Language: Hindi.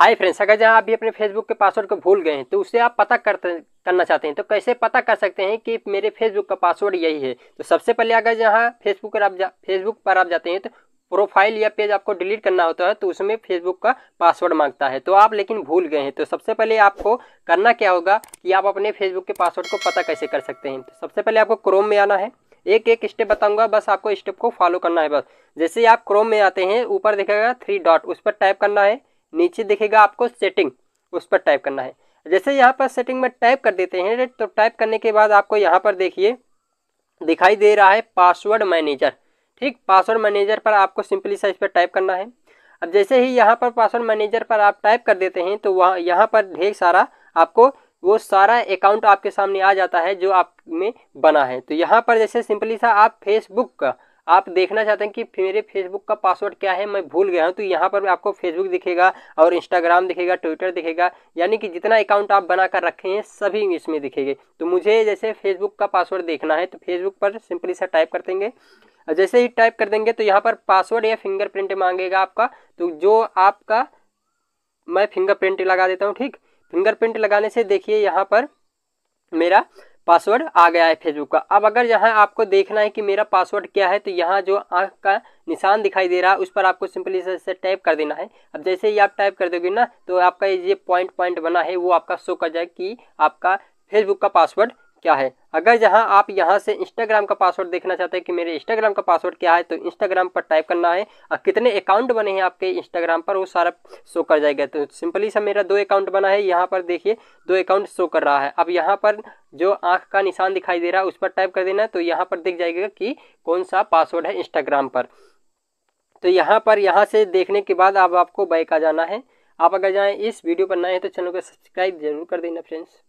हाय फ्रेंड्स अगर जहां आप भी अपने फेसबुक के पासवर्ड को भूल गए हैं तो उसे आप पता करते करना चाहते हैं तो कैसे पता कर सकते हैं कि मेरे फेसबुक का पासवर्ड यही है तो सबसे पहले अगर जहां फेसबुक पर आप जा फेसबुक पर आप जाते हैं तो प्रोफाइल या पेज आपको डिलीट करना होता है तो उसमें फेसबुक का पासवर्ड मांगता है तो आप लेकिन भूल गए हैं तो सबसे पहले आपको करना क्या होगा कि आप अपने फेसबुक के पासवर्ड को पता कैसे कर सकते हैं तो सबसे पहले आपको क्रोम में आना है एक एक स्टेप बताऊंगा बस आपको स्टेप को फॉलो करना है बस जैसे आप क्रोम में आते हैं ऊपर देखेगा थ्री डॉट उस पर टाइप करना है नीचे दिखेगा आपको सेटिंग उस पर टाइप करना है जैसे यहाँ पर सेटिंग में टाइप कर देते हैं तो टाइप करने के बाद आपको यहाँ पर देखिए दिखाई दे रहा है पासवर्ड मैनेजर ठीक पासवर्ड मैनेजर पर आपको सिंपली सा इस पर टाइप करना है अब जैसे ही यहाँ पर पासवर्ड मैनेजर पर आप टाइप कर देते हैं तो वहाँ यहाँ पर ढेर सारा आपको वो सारा अकाउंट आपके सामने आ जाता है जो आप में बना है तो यहाँ पर जैसे सिंपली सा आप फेसबुक का आप देखना चाहते हैं कि मेरे फेसबुक का पासवर्ड क्या है मैं भूल गया हूँ तो यहाँ पर आपको फेसबुक दिखेगा और इंस्टाग्राम दिखेगा ट्विटर दिखेगा यानी कि जितना अकाउंट आप बनाकर रखे हैं सभी इसमें दिखेंगे तो मुझे जैसे फेसबुक का पासवर्ड देखना है तो फेसबुक पर सिंपली सा टाइप कर देंगे जैसे ही टाइप कर देंगे तो यहाँ पर पासवर्ड या फिंगरप्रिंट मांगेगा आपका तो जो आपका मैं फिंगरप्रिंट लगा देता हूँ ठीक फिंगरप्रिंट लगाने से देखिए यहाँ पर मेरा पासवर्ड आ गया है फेसबुक का अब अगर यहाँ आपको देखना है कि मेरा पासवर्ड क्या है तो यहाँ जो आँख का निशान दिखाई दे रहा है उस पर आपको सिंपली से टाइप कर देना है अब जैसे ही आप टाइप कर दोगे ना तो आपका ये पॉइंट पॉइंट बना है वो आपका शो कर जाए कि आपका फेसबुक का पासवर्ड क्या है अगर जहां आप यहां से इंस्टाग्राम का पासवर्ड देखना चाहते हैं कि मेरे इंस्टाग्राम का पासवर्ड क्या है तो इंस्टाग्राम पर टाइप करना है और कितने अकाउंट बने हैं आपके इंस्टाग्राम पर वो सारा शो कर जाएगा तो सिंपली सा मेरा दो अकाउंट बना है यहाँ पर देखिए दो अकाउंट शो कर रहा है अब यहाँ पर जो आँख का निशान दिखाई दे रहा है उस पर टाइप कर देना तो यहाँ पर दिख जाएगा कि कौन सा पासवर्ड है इंस्टाग्राम पर तो यहाँ पर यहाँ से देखने के बाद अब आपको बाइक आ जाना है आप अगर जाएँ इस वीडियो पर नए हैं तो चैनल को सब्सक्राइब जरूर कर देना फ्रेंड्स